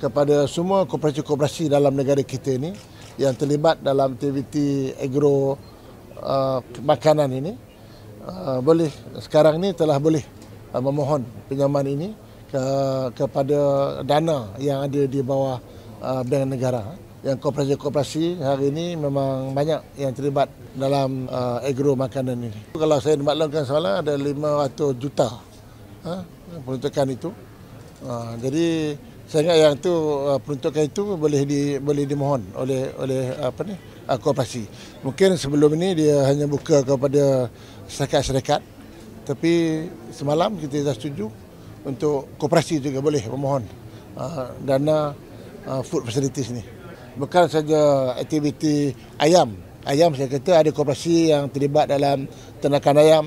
kepada semua koperasi-koperasi dalam negara kita ini yang terlibat dalam aktiviti agro uh, makanan ini uh, boleh sekarang ini telah boleh uh, memohon pinjaman ini ke, kepada dana yang ada di bawah uh, bank negara yang koperasi-koperasi hari ini memang banyak yang terlibat dalam uh, agro makanan ini kalau saya maklumkan salah ada 500 juta ha, peruntukan itu uh, jadi saya ingat yang tu uh, peruntukan itu boleh di boleh dimohon oleh oleh apa ni uh, Mungkin sebelum ini dia hanya buka kepada syarikat-syarikat tapi semalam kita dah setuju untuk koperasi juga boleh memohon uh, dana uh, food facilities ni. Bukan saja aktiviti ayam. Ayam saya kata ada koperasi yang terlibat dalam ternakan ayam,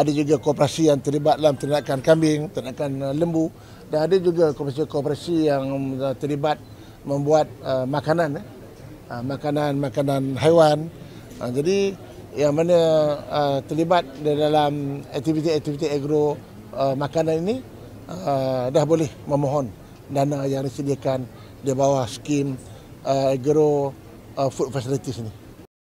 ada juga kooperasi yang terlibat dalam ternakan kambing, ternakan uh, lembu dan ada juga kooperasi-kooperasi yang um, uh, terlibat membuat uh, makanan makanan-makanan eh. haiwan. jadi yang mana terlibat dalam aktiviti-aktiviti agro makanan ini dah boleh memohon dana yang disediakan di bawah skim agro food facilities ini.